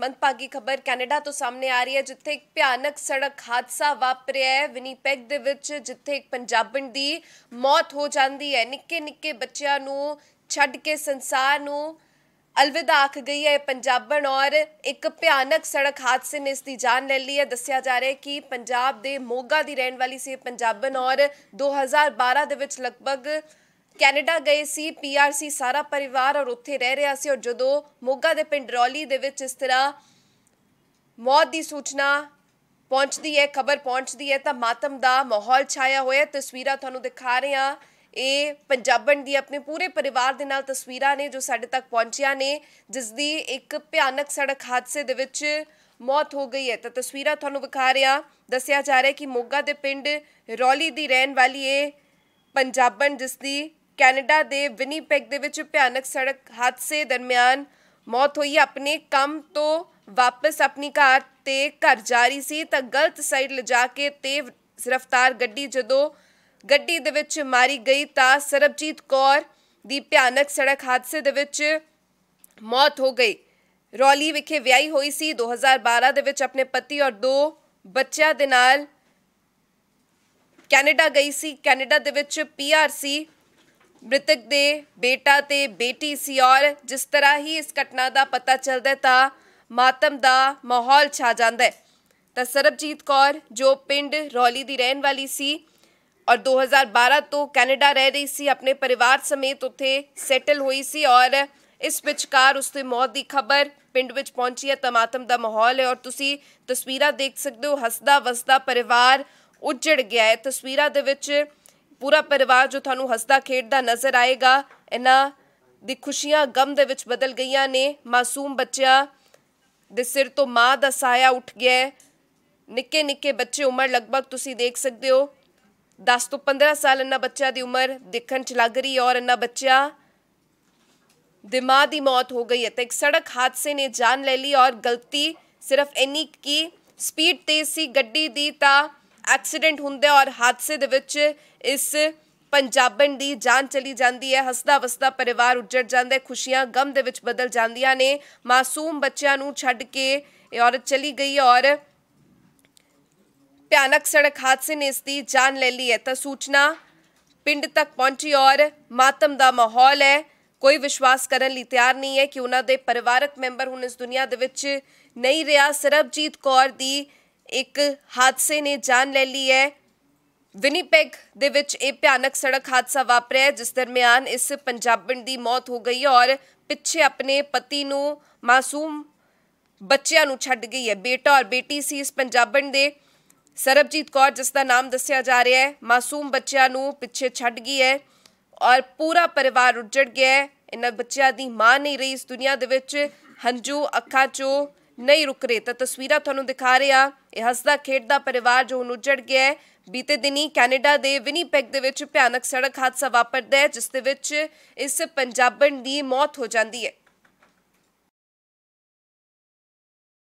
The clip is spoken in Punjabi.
ਮੰਦਭਾਗੀ ਖਬਰ ਕੈਨੇਡਾ ਤੋਂ ਸਾਹਮਣੇ ਆ ਰਹੀ ਹੈ ਜਿੱਥੇ ਇੱਕ ਭਿਆਨਕ ਸੜਕ ਹਾਦਸਾ ਵਾਪਰਿਆ ਹੈ ਵਿਨੀਪੈਗ ਦੇ ਵਿੱਚ ਜਿੱਥੇ ਇੱਕ ਪੰਜਾਬਣ ਦੀ ਮੌਤ ਹੋ ਜਾਂਦੀ ਹੈ ਨਿੱਕੇ ਨਿੱਕੇ ਬੱਚਿਆਂ ਨੂੰ ਛੱਡ ਕੇ ਸੰਸਾਰ ਨੂੰ ਅਲਵਿਦਾ ਆਖ ਗਈ ਹੈ ਪੰਜਾਬਣ ਔਰ ਇੱਕ ਭਿਆਨਕ ਸੜਕ ਹਾਦਸੇ ਨੇ ਇਸ ਦੀ ਜਾਨ ਲੈ ਲਈ ਹੈ ਦੱਸਿਆ ਜਾ ਰਿਹਾ ਹੈ ਕਿ ਪੰਜਾਬ ਦੇ ਮੋਗਾ ਦੀ ਰਹਿਣ ਵਾਲੀ ਸੀ ਪੰਜਾਬਣ ਔਰ 2012 ਦੇ ਵਿੱਚ ਲਗਭਗ ਕੈਨੇਡਾ ਗਏ ਸੀ ਪੀਆਰਸੀ ਸਾਰਾ ਪਰਿਵਾਰ ਔਰ ਉੱਥੇ ਰਹਿ ਰਿਹਾ ਸੀ ਔਰ ਜਦੋਂ ਮੋਗਾ ਦੇ ਪਿੰਡ ਰੌਲੀ ਦੇ ਵਿੱਚ ਇਸ ਤਰ੍ਹਾਂ ਮੌਤ ਦੀ ਸੂਚਨਾ ਪਹੁੰਚਦੀ ਹੈ ਖਬਰ ਪਹੁੰਚਦੀ ਹੈ ਤਾਂ ਮਾਤਮ ਦਾ ਮਾਹੌਲ ਛਾਇਆ ਹੋਇਆ ਤਸਵੀਰਾਂ ਤੁਹਾਨੂੰ ਦਿਖਾ ਰਹੇ ਹਾਂ ਇਹ ਪੰਜਾਬਣ ਦੀ ਆਪਣੇ ਪੂਰੇ ਪਰਿਵਾਰ ਦੇ ਨਾਲ ਤਸਵੀਰਾਂ ਨੇ ਜੋ ਸਾਡੇ ਤੱਕ ਪਹੁੰਚੀਆਂ ਨੇ ਜਿਸ ਦੀ ਇੱਕ ਭਿਆਨਕ ਸੜਕ ਹਾਦਸੇ ਦੇ ਵਿੱਚ ਮੌਤ ਹੋ ਗਈ ਹੈ ਤਾਂ ਤਸਵੀਰਾਂ ਤੁਹਾਨੂੰ ਵਿਖਾ ਰਿਹਾ ਦੱਸਿਆ ਜਾ ਰਿਹਾ ਕਿ ਮੋਗਾ ਦੇ ਪਿੰਡ ਰੌਲੀ ਦੀ ਰਹਿਣ ਵਾਲੀ ਇਹ ਪੰਜਾਬਣ ਜਿਸ ਦੀ ਕੈਨੇਡਾ ਦੇ ਵਿਨੀਪੈਗ ਦੇ ਵਿੱਚ ਭਿਆਨਕ ਸੜਕ ਹਾਦਸੇ ਦਰਮਿਆਨ ਮੌਤ ਹੋਈ ਆਪਣੇ ਕੰਮ ਤੋਂ ਵਾਪਸ ਆਪਣੀ ਕਾਰ ਤੇ ਘਰ ਜਾ ਰਹੀ ਸੀ ਤਾਂ ਗਲਤ ਸਾਈਡ ਲਿਜਾ ਕੇ ਤੇਜ਼ ਰਫ਼ਤਾਰ ਗੱਡੀ ਜਦੋਂ ਗੱਡੀ ਦੇ ਵਿੱਚ ਮਾਰੀ ਗਈ ਤਾਂ ਸਰਬਜੀਤ ਕੌਰ ਦੀ ਭਿਆਨਕ ਸੜਕ ਹਾਦਸੇ ਦੇ ਵਿੱਚ ਮੌਤ ਹੋ ਗਈ ਰੌਲੀ ਵਿਖੇ ਵਿਆਹੀ ਹੋਈ ਸੀ 2012 ਦੇ ਵਿੱਚ ਆਪਣੇ ਪਤੀ ਔਰ ਦੋ ਬੱਚਿਆਂ ਦੇ ਨਾਲ ਕੈਨੇਡਾ ਗਈ ਸੀ ਕੈਨੇਡਾ ਦੇ ਵਿੱਚ ਪੀਆਰਸੀ ਮ੍ਰਿਤਕ ਦੇ ਬੇਟਾ ਤੇ ਬੇਟੀ ਸੀ ਔਰ ਜਿਸ ਤਰ੍ਹਾਂ ਹੀ ਇਸ ਘਟਨਾ ਦਾ ਪਤਾ ਚੱਲਦਾ ਤਾਂ ਮਾਤਮ ਦਾ ਮਾਹੌਲ ਛਾ ਜਾਂਦਾ ਹੈ ਤਾਂ ਸਰਬਜੀਤ ਕੌਰ ਜੋ ਪਿੰਡ ਰੌਲੀ ਦੀ ਰਹਿਣ ਵਾਲੀ ਸੀ ਔਰ 2012 ਤੋਂ ਕੈਨੇਡਾ ਰਹਿ ਰਹੀ ਸੀ ਆਪਣੇ ਪਰਿਵਾਰ ਸਮੇਤ ਉੱਥੇ ਸੈਟਲ ਹੋਈ ਸੀ ਔਰ ਇਸ ਵਿਚਕਾਰ ਉਸ ਦੀ ਮੌਤ ਦੀ ਖਬਰ ਪਿੰਡ ਵਿੱਚ ਪਹੁੰਚੀ ਹੈ ਤਮਾਤਮ ਦਾ ਮਾਹੌਲ ਹੈ ਔਰ ਤੁਸੀਂ ਤਸਵੀਰਾਂ ਦੇਖ ਸਕਦੇ ਹੋ ਹੱਸਦਾ ਵਸਦਾ ਪਰਿਵਾਰ ਉੱਜੜ ਗਿਆ ਹੈ ਤਸਵੀਰਾਂ ਦੇ ਵਿੱਚ ਪੂਰਾ ਪਰਿਵਾਰ ਜੋ ਤੁਹਾਨੂੰ ਹੱਸਦਾ ਖੇਡਦਾ ਨਜ਼ਰ ਆਏਗਾ ਇਹਨਾਂ ਦੀ ਖੁਸ਼ੀਆਂ ਗਮ ਦੇ ਵਿੱਚ ਬਦਲ ਗਈਆਂ ਨੇ ਮਾਸੂਮ ਬੱਚਿਆਂ ਦੇ ਸਿਰ ਤੋਂ ਮਾਂ ਦਾ ਸਾਇਆ ਉੱਠ ਗਿਆ ਨਿੱਕੇ ਨਿੱਕੇ ਬੱਚੇ ਉਮਰ ਲਗਭਗ ਤੁਸੀਂ ਦੇਖ ਸਕਦੇ ਹੋ 10 ਤੋਂ 15 ਸਾਲ ਇਹਨਾਂ ਬੱਚਿਆਂ ਦੀ ਉਮਰ ਦੇਖਣ ਚ ਲੱਗ ਰਹੀ ਔਰ ਇਹਨਾਂ ਬੱਚਿਆਂ ਦਿਮਾਗ ਮਾਂ ਦੀ ਮੌਤ ਹੋ ਗਈ ਹੈ ਤੇ ਇੱਕ ਸੜਕ ਹਾਦਸੇ ਨੇ ਜਾਨ ਲੈ ਲਈ ਔਰ ਗਲਤੀ ਸਿਰਫ ਇੰਨੀ ਕੀ ਸਪੀਡ ਤੇਜ਼ ਸੀ ਗੱਡੀ ਦੀ ਤਾਂ ਐਕਸੀਡੈਂਟ ਹੁੰਦਾ ਔਰ ਹਾਦਸੇ ਦੇ ਵਿੱਚ ਇਸ ਪੰਜਾਬਣ ਦੀ ਜਾਨ ਚਲੀ ਜਾਂਦੀ ਹੈ ਹਸਦਾ ਵਸਦਾ ਪਰਿਵਾਰ ਉੱਜੜ ਜਾਂਦਾ ਹੈ ਖੁਸ਼ੀਆਂ ਗਮ ਦੇ ਵਿੱਚ ਬਦਲ ਜਾਂਦੀਆਂ ਨੇ ਮਾਸੂਮ ਬੱਚਿਆਂ ਨੂੰ ਛੱਡ ਕੇ ਇਹ ਔਰਤ ਚਲੀ ਗਈ ਔਰ ਭਿਆਨਕ ਸੜਕ ਹਾਦਸੇ ਨੇ ਇਸ ਦੀ ਜਾਨ ਲੈ ਲਈ ਹੈ ਤਾਂ ਸੂਚਨਾ ਪਿੰਡ ਤੱਕ ਪਹੁੰਚੀ ਔਰ ਮਾਤਮ ਦਾ ਮਾਹੌਲ ਹੈ ਕੋਈ ਵਿਸ਼ਵਾਸ ਕਰਨ ਲਈ ਤਿਆਰ ਨਹੀਂ ਹੈ ਕਿ ਉਹਨਾਂ ਦੇ ਪਰਿਵਾਰਕ ਮੈਂਬਰ ਹੁਣ ਇਸ ਦੁਨੀਆ ਦੇ ਵਿੱਚ ਨਹੀਂ ਰਿਹਾ ਸਰਬਜੀਤ ਕੌਰ ਦੀ ਇੱਕ ਹਾਦਸੇ ਨੇ ਜਾਨ ਲੈ ਲਈ ਹੈ ਵਿਨੀਪੈਗ ਦੇ ਵਿੱਚ ਇਹ ਭਿਆਨਕ ਸੜਕ ਹਾਦਸਾ ਵਾਪਰਿਆ ਹੈ ਜਿਸ ਦਰਮਿਆਨ ਇਸ ਪੰਜਾਬਣ ਦੀ ਮੌਤ ਹੋ ਗਈ ਔਰ ਪਿੱਛੇ ਆਪਣੇ ਪਤੀ ਨੂੰ ਮਾਸੂਮ ਬੱਚਿਆਂ ਨੂੰ ਛੱਡ ਗਈ ਹੈ ਬੇਟਾ ਔਰ ਬੇਟੀ ਸੀ ਇਸ ਪੰਜਾਬਣ ਦੇ ਸਰਬਜੀਤ ਕੌਰ ਜਿਸ ਦਾ ਨਾਮ ਦੱਸਿਆ ਜਾ ਰਿਹਾ ਹੈ ਮਾਸੂਮ ਬੱਚਿਆਂ ਨੂੰ ਪਿੱਛੇ ਛੱਡ ਗਈ ਹੈ ਔਰ ਪੂਰਾ ਪਰਿਵਾਰ ਉੱਜੜ ਗਿਆ ਹੈ ਇਹਨਾਂ ਬੱਚਿਆਂ ਦੀ ਮਾਂ ਨਹੀਂ ਰਹੀ ਇਸ ਦੁਨੀਆ ਦੇ ਵਿੱਚ ਹੰਝੂ ਅੱਖਾਂ ਚੋਂ ਨਹੀਂ ਰੁਕ ਰਹੇ ਤਾਂ ਤਸਵੀਰਾਂ ਤੁਹਾਨੂੰ ਦਿਖਾ ਰਿਹਾ ਇਹ ਹੱਸਦਾ ਖੇਡਦਾ ਪਰਿਵਾਰ ਜੋ ਹੁਣ ਉੱਜੜ ਗਿਆ ਹੈ ਬੀਤੇ ਦਿਨੀ ਕੈਨੇਡਾ ਦੇ ਵਿਨੀਪੈਗ ਦੇ ਵਿੱਚ ਭਿਆਨਕ ਸੜਕ ਹਾਦਸਾ ਵਾਪਰਦਾ ਹੈ ਜਿਸ ਦੇ ਵਿੱਚ ਇਸ ਪੰਜਾਬਣ ਦੀ ਮੌਤ ਹੋ ਜਾਂਦੀ ਹੈ